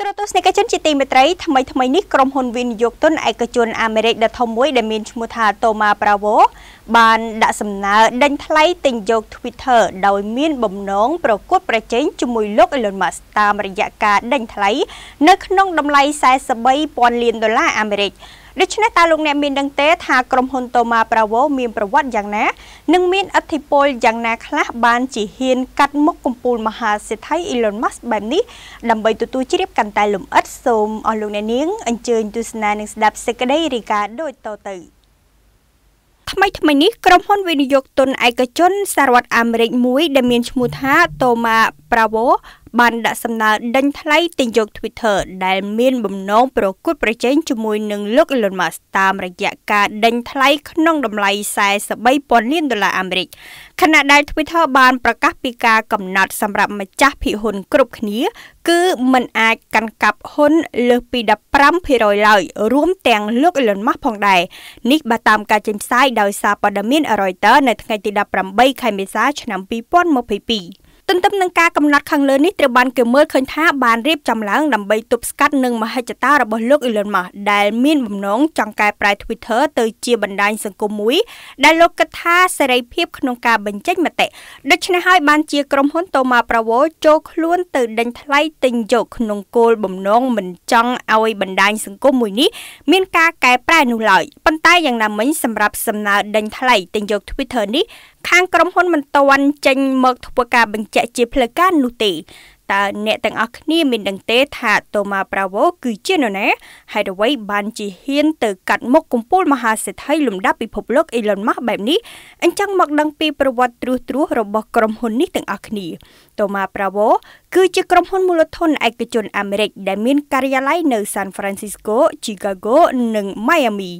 ទ្រទស្សនិកជនជាទីមេត្រីថ្មីថ្មីនេះក្រុមហ៊ុនវិនិយោគទុនឯកជនអាមេរិកដ៏ធំមួយដែលមានឈ្មោះថា Toma Bravo បានដាក់សំណើដេញថ្លៃទិញយក Twitter ដោយមានបំណងប្រកួតប្រជែងជាមួយលោក Elon Musk តាមរយៈការដេញថ្លៃនៅក្នុងតម្លៃ43,000លានដុល្លារអាមេរិក។ដូច្នេះតើលោកអ្នកមានដឹងទេថាក្រុមហ៊ុន Toma Bravo មានប្រវត្តិយ៉ាងណា និងមានឥទ្ធិពលយ៉ាងណាខ្លះបានជាហ៊ានកាត់មុខកំពូលមហាសេដ្ឋី Elon Musk បែបនេះដើម្បីទទួលជ្រាបកាន់តែលម្អិតសូមអស់លោកអ្នកនាងអញ្ជើញទស្សនានិងស្ដាប់សេចក្តីរាយការណ៍ដូចតទៅថ្មីថ្មីនេះក្រុមហ៊ុនវិនិយោគទុនឯកជនសាររដ្ឋអាមេរិកមួយដែលមានឈ្មោះថា Toma Bravo បានដាក់សំណើដេញថ្លៃទិញយក Twitter ដែលមានបំណងប្រកួតប្រជែងជាមួយនឹងលោក Elon Musk តាមរយៈការដេញថ្លៃក្នុងតម្លៃ43,000លានដុល្លារអាមេរិកខណៈដែល Twitter បានប្រកាសពីការកំណត់សម្រាប់ម្ចាស់ភាគហ៊ុន គ្រប់គ្នាគឺមិនអាចកាន់កាប់ហ៊ុន លើសពី15%ឡើយរួមទាំងលោក Elon Musk ផងដែរនេះបើតាមការចេញផ្សាយដោយសារព័ត៌មាន Reuters នៅថ្ងៃទី18ខែមេសាឆ្នាំ2022ទន្ទឹមនឹងការកំណត់ខាងលើនេះត្រូវបានគេមើលឃើញថាបានរៀបចំឡើងដើម្បីទប់ស្កាត់នឹងមហិច្ឆតារបស់លោក Elon Musk ដែលមានបំណងចង់កែប្រែ Twitter ទៅជាបណ្ដាញសង្គមមួយដែលលោកគិតថាសេរីភាពក្នុងការបញ្ចេញមតិដូច្នេះហើយបានជាក្រុមហ៊ុន Thoma Bravo ចូលខ្លួនទៅដេញថ្លៃទិញយកក្នុងគោលបំណងមិនចង់ឲ្យបណ្ដាញសង្គមមួយនេះមានការកែប្រែនោះឡើយប៉ុន្តែយ៉ាងណាមិញសម្រាប់សំណើដេញថ្លៃទិញយក Twitter នេះខាងក្រុមហ៊ុនមិនទាន់ចេញមកធ្វើការបញ្ជាក់ជាផ្លូវការនោះទេតើអ្នកទាំងអស់គ្នាមានដឹងទេថាតូម៉ាប្រាវ៉ូគឺជានរណាហើយអ្វីបានជាហ៊ានទៅកាត់មុខកំពូលមហាសេដ្ឋីលំដាប់ពិភពលោកអ៊ីឡុនម៉ាស់បែបនេះអញ្ចឹងមកដឹងពីប្រវត្តិត្រួសត្រាសរបស់ក្រុមហ៊ុននេះទាំងអស់គ្នាតូម៉ាប្រាវ៉ូគឺជាក្រុមហ៊ុនមូលធនឯកជនអាមេរិកដែលមានការិយាល័យនៅ San Francisco, Chicago និង Miami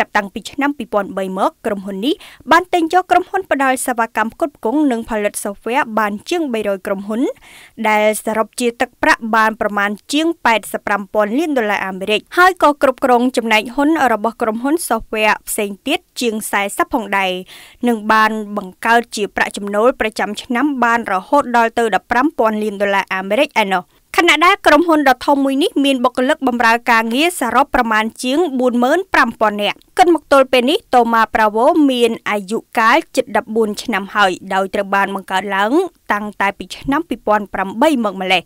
ចាប់តាំងពីឆ្នាំ2003មកក្រុមហ៊ុននេះបានទិញយកក្រុមហ៊ុនផ្ដល់សេវាកម្មផ្គត់ផ្គង់និងផលិត software បានជាង300ក្រុមហ៊ុន ដែលសរុបជាទឹកប្រាក់បានប្រមាណជាង85,000លានដុល្លារអាមេរិកហើយក៏គ្រប់គ្រងចំណែកហ៊ុនរបស់ក្រុមហ៊ុន software ផ្សេងទៀតជាង40ផងដែរនិងបានបង្កើតជាប្រាក់ចំណូលប្រចាំឆ្នាំបានរហូតដល់ទៅ15,000លានដុល្លារអាមេរិកឯណោះ។ខណៈដែលក្រុមហ៊ុនដ៏ធំមួយនេះមានបុគ្គលិកបម្រើការងារសរុបប្រមាណជាង45,000នាក់ិនមកទល់ពេលនេះតូម៉ាប្រាវ៉ូមានអាយុកាលជិត14ឆ្នាំហើយ ដោយត្រូវបានបង្កើតឡើងតាំងតែពីឆ្នាំ2008មកម្លេះ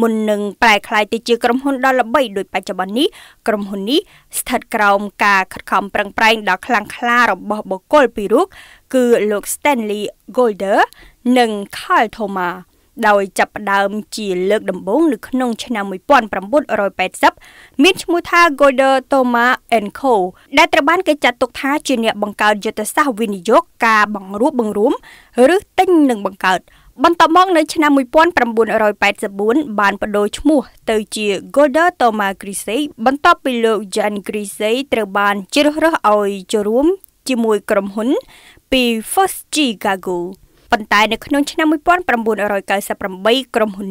មុននឹងប្រែក្លាយទៅជាក្រុមហ៊ុនដ៏ល្បីដោយបច្ចុប្បន្ននេះក្រុមហ៊ុននេះស្ថិតក្រោមការខិតខំប្រឹងប្រែងដ៏ខ្លាំងក្លារបស់បុគ្គលពីររូបគឺលោក Stanley Golder និង Carl Thomas ដោយចាប់ផ្ដើម ជាលើកដំបូងនៅក្នុងឆ្នាំ1980មានឈ្មោះថា Golder Thoma & Co ដែលត្រូវបានគេចាត់ទុកថាជាអ្នកបង្កើតយុទ្ធសាស្ត្រវិនិយោគការបង្រួបបង្រួមឬទិញនិងបង្កើតបន្ទាប់មកនៅឆ្នាំ1984បានបដូរឈ្មោះ ទៅជា Golder Thoma Grisey បន្ទាប់ពីលោក Jan Grisey ត្រូវបានជ្រើសរើសឲ្យចូលរួមជាមួយក្រុមហ៊ុនពី First Chicago ប៉ុន្តែនៅក្នុងឆ្នាំ1998ក្រុមហ៊ុន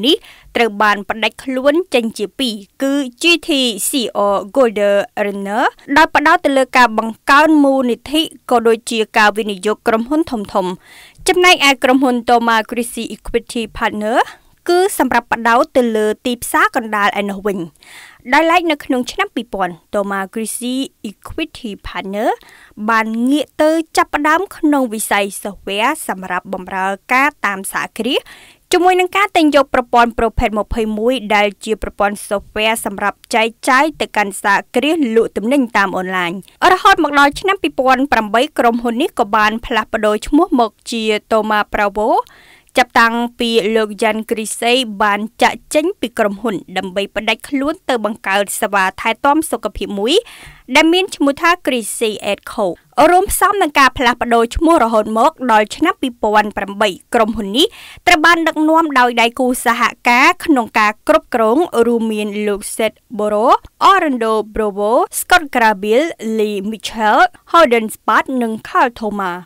នេះត្រូវបានផ្ដាច់ខ្លួនចេញជាពីរគឺ GTCO Golder Runner ដោយផ្ដោតទៅលើការ បង្កើនមូលនិធិក៏ដូចជាការ វិនិយោគក្រុមហ៊ុនធំៗចំណែកឯក្រុមហ៊ុន Toma Crisis Equity Partner គឺសម្រាប់បដោតទៅលើទីផ្សារកណ្ដាលឯនោះវិញដោយឡែកនៅក្នុង ឆ្នាំ2000 Toma Greasy Equity Partner បានងាកទៅចាប់ផ្ដើមក្នុងវិស័យ software សម្រាប់បម្រើការតាមសារគ្រាសជាមួយនឹងការតែងយកប្រព័ន្ធ Prophet 21ដែលជាប្រព័ន្ធ software សម្រាប់ចែកចាយទៅកាន់សារគ្រាសលក់ទំនិញតាមអនឡាញរហូតមកដល់ឆ្នាំ2008ក្រុមហ៊ុននេះក៏បាន ផ្លាស់ប្ដូរឈ្មោះមកជា Toma Bravo ចាប់តាំងពីលោកយ៉ាន់គ្រីសេបានចាក់ចេញពីក្រុមហ៊ុន ដើម្បីបដិសេធខ្លួនទៅបង្កើតសេវាថែទាំសុខភាពមួយដែលមានឈ្មោះថា Crisey Edco រួមផ្សំនឹងការផ្លាស់ប្តូរឈ្មោះរហូតមកដល់ឆ្នាំ2008ក្រុមហ៊ុននេះត្រូវបានដឹកនាំដោយដៃគូសហការក្នុងការគ្រប់គ្រងរួមមានលោក Seth Boro, Orlando Bravo, Scott Grabil, Lee Mitchell, Holden Spart និង Carl Thomas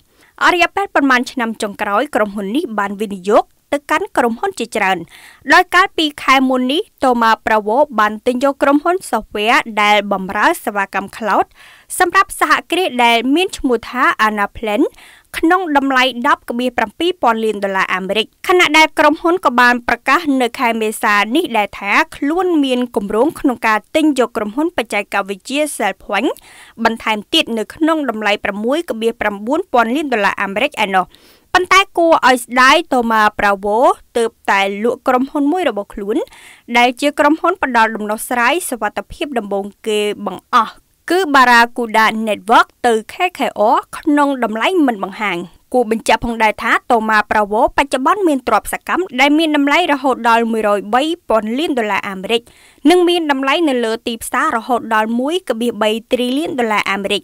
អរិយពេទ្យប្រមាណឆ្នាំចុងក្រោយក្រុមហ៊ុននេះបានវិនិយោគទៅកាន់ក្រុមហ៊ុនជាច្រើនដោយកាលពីខែមុននេះតូម៉ាប្រាវ៉ូបានទិញយកក្រុមហ៊ុន software ដែលបម្រើសេវាកម្ម cloud សម្រាប់សហគ្រាសដែលមានឈ្មោះថា Anaplan ក្នុងតម្លៃ10.7លានដុល្លារអាមេរិកខណៈដែលក្រុមហ៊ុនក៏បានប្រកាសនៅខែមេសា នេះដែរថាខ្លួនមានគម្រោងក្នុងការទិញយកក្រុមហ៊ុនបច្ចេកវិទ្យា Cellpoint បន្ថែមទៀតនៅក្នុងតម្លៃ6.9លានដុល្លារអាមេរិកឯណោះ។ប៉ុន្តែគួរឲ្យស្ដាយតូម៉ាប្រាវ៉ូទើបតែលក់ក្រុមហ៊ុនមួយរបស់ខ្លួន ដែលជាក្រុមហ៊ុនផ្ដល់ដំណោះស្រាយសវត្ថភាព ដំបូងគេបង្អស់គឺ Barracuda Network ទៅ KKR ក្នុងតម្លៃមិនបង្ហាញគួរបញ្ជាក់ផងដែរថាតូម៉ាប្រាវ៉ូបច្ចុប្បន្នមានទ្រព្យសកម្ម ដែលមានតម្លៃរហូតដល់103,000លានដុល្លារអាមេរិក និងមានតម្លៃនៅលើ ទីផ្សាររហូតដល់1.3ត្រីលានដុល្លារអាមេរិក